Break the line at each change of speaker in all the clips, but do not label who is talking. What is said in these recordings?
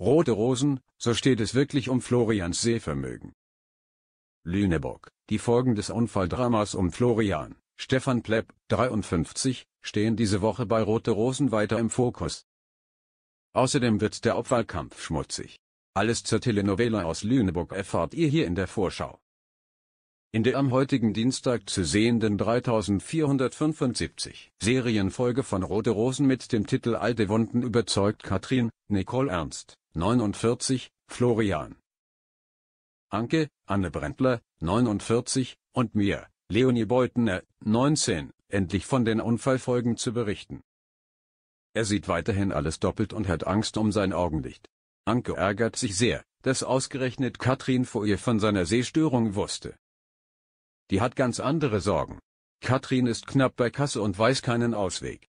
Rote Rosen, so steht es wirklich um Florians Sehvermögen. Lüneburg, die Folgen des Unfalldramas um Florian, Stefan Plepp, 53, stehen diese Woche bei Rote Rosen weiter im Fokus. Außerdem wird der Obwahlkampf schmutzig. Alles zur Telenovela aus Lüneburg erfahrt ihr hier in der Vorschau. In der am heutigen Dienstag zu sehenden 3475 Serienfolge von Rote Rosen mit dem Titel Alte Wunden überzeugt Katrin, Nicole Ernst, 49, Florian. Anke, Anne Brentler, 49, und mir, Leonie Beutner, 19, endlich von den Unfallfolgen zu berichten. Er sieht weiterhin alles doppelt und hat Angst um sein Augenlicht. Anke ärgert sich sehr, dass ausgerechnet Katrin vor ihr von seiner Sehstörung wusste. Die hat ganz andere Sorgen. Katrin ist knapp bei Kasse und weiß keinen Ausweg.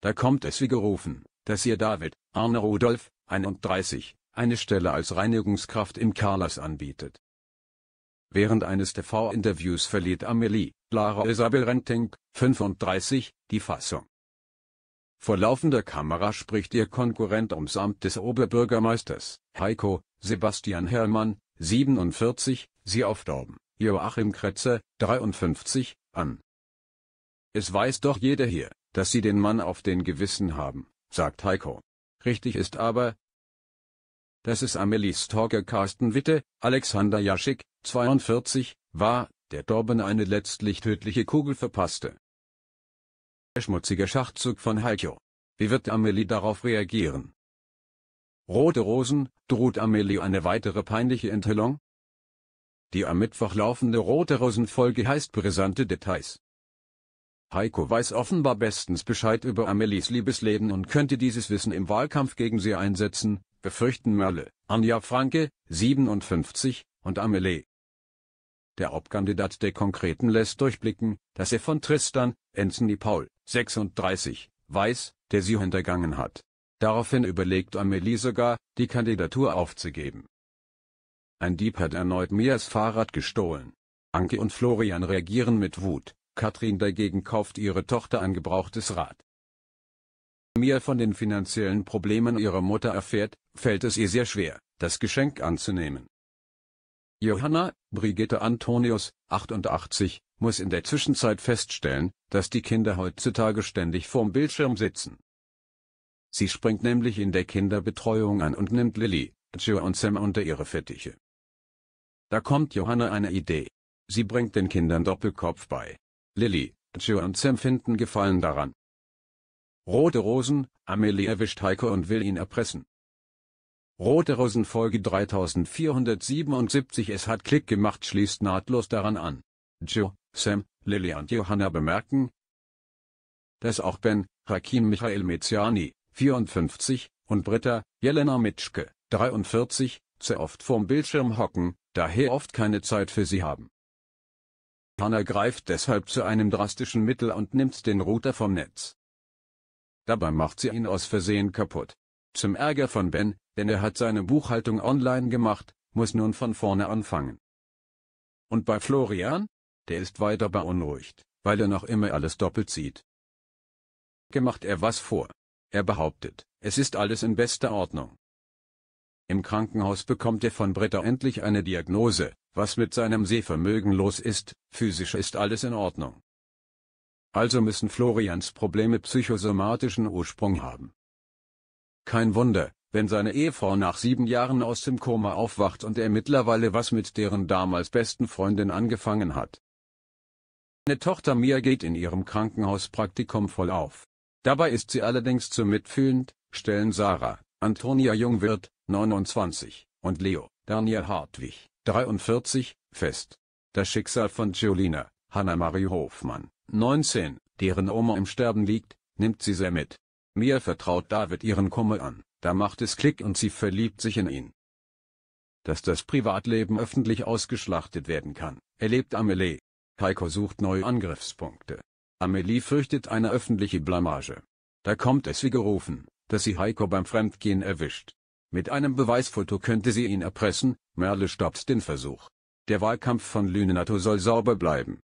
Da kommt es wie gerufen, dass ihr David, Arne Rudolf, 31 eine Stelle als Reinigungskraft im Carlas anbietet. Während eines TV-Interviews verliert Amelie, Lara Isabel Rentenk, 35, die Fassung. Vor laufender Kamera spricht ihr Konkurrent ums Amt des Oberbürgermeisters, Heiko, Sebastian Herrmann, 47, sie auf Dorben, Joachim Kretzer, 53, an. Es weiß doch jeder hier, dass sie den Mann auf den Gewissen haben, sagt Heiko. Richtig ist aber, dass es Amelies Torge Carsten Witte, Alexander Jaschik, 42, war, der Dorben eine letztlich tödliche Kugel verpasste. Der schmutzige Schachzug von Heiko. Wie wird Amelie darauf reagieren? Rote Rosen, droht Amelie eine weitere peinliche Enthüllung? Die am Mittwoch laufende Rote Rosen Folge heißt brisante Details. Heiko weiß offenbar bestens Bescheid über Amelies Liebesleben und könnte dieses Wissen im Wahlkampf gegen sie einsetzen, befürchten Merle, Anja Franke, 57, und Amelie. Der Obkandidat der Konkreten lässt durchblicken, dass er von Tristan, Anthony Paul, 36, weiß, der sie hintergangen hat. Daraufhin überlegt Amelie sogar, die Kandidatur aufzugeben. Ein Dieb hat erneut Mias Fahrrad gestohlen. Anke und Florian reagieren mit Wut, Katrin dagegen kauft ihre Tochter ein gebrauchtes Rad. Mir von den finanziellen Problemen ihrer Mutter erfährt, fällt es ihr sehr schwer, das Geschenk anzunehmen. Johanna, Brigitte Antonius, 88, muss in der Zwischenzeit feststellen, dass die Kinder heutzutage ständig vorm Bildschirm sitzen. Sie springt nämlich in der Kinderbetreuung an und nimmt Lilly, Joe und Sam unter ihre Fittiche. Da kommt Johanna eine Idee. Sie bringt den Kindern Doppelkopf bei. Lilly, Joe und Sam finden gefallen daran. Rote Rosen, Amelie erwischt Heiko und will ihn erpressen. Rote Rosen Folge 3477 Es hat Klick gemacht schließt nahtlos daran an. Joe, Sam, Lilly und Johanna bemerken, dass auch Ben, Hakim Michael Meziani, 54, und Britta, Jelena Mitschke, 43, zu oft vorm Bildschirm hocken, daher oft keine Zeit für sie haben. Japaner greift deshalb zu einem drastischen Mittel und nimmt den Router vom Netz. Dabei macht sie ihn aus Versehen kaputt. Zum Ärger von Ben, denn er hat seine Buchhaltung online gemacht, muss nun von vorne anfangen. Und bei Florian? Der ist weiter beunruhigt, weil er noch immer alles doppelt sieht. Gemacht er was vor. Er behauptet, es ist alles in bester Ordnung. Im Krankenhaus bekommt er von Britta endlich eine Diagnose, was mit seinem Sehvermögen los ist, physisch ist alles in Ordnung. Also müssen Florians Probleme psychosomatischen Ursprung haben. Kein Wunder, wenn seine Ehefrau nach sieben Jahren aus dem Koma aufwacht und er mittlerweile was mit deren damals besten Freundin angefangen hat. Eine Tochter Mia geht in ihrem Krankenhauspraktikum voll auf. Dabei ist sie allerdings zu mitfühlend, stellen Sarah, Antonia Jungwirth, 29, und Leo, Daniel Hartwig, 43, fest. Das Schicksal von Giolina, Hannah-Marie Hofmann, 19, deren Oma im Sterben liegt, nimmt sie sehr mit. Mir vertraut David ihren Kummer an, da macht es Klick und sie verliebt sich in ihn. Dass das Privatleben öffentlich ausgeschlachtet werden kann, erlebt Amelie. Heiko sucht neue Angriffspunkte. Amelie fürchtet eine öffentliche Blamage. Da kommt es wie gerufen dass sie Heiko beim Fremdgehen erwischt. Mit einem Beweisfoto könnte sie ihn erpressen, Merle stoppt den Versuch. Der Wahlkampf von Lünenato soll sauber bleiben.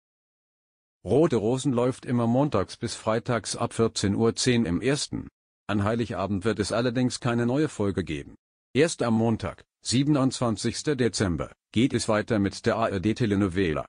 Rote Rosen läuft immer montags bis freitags ab 14.10 Uhr im ersten. An Heiligabend wird es allerdings keine neue Folge geben. Erst am Montag, 27. Dezember, geht es weiter mit der ARD-Telenovela.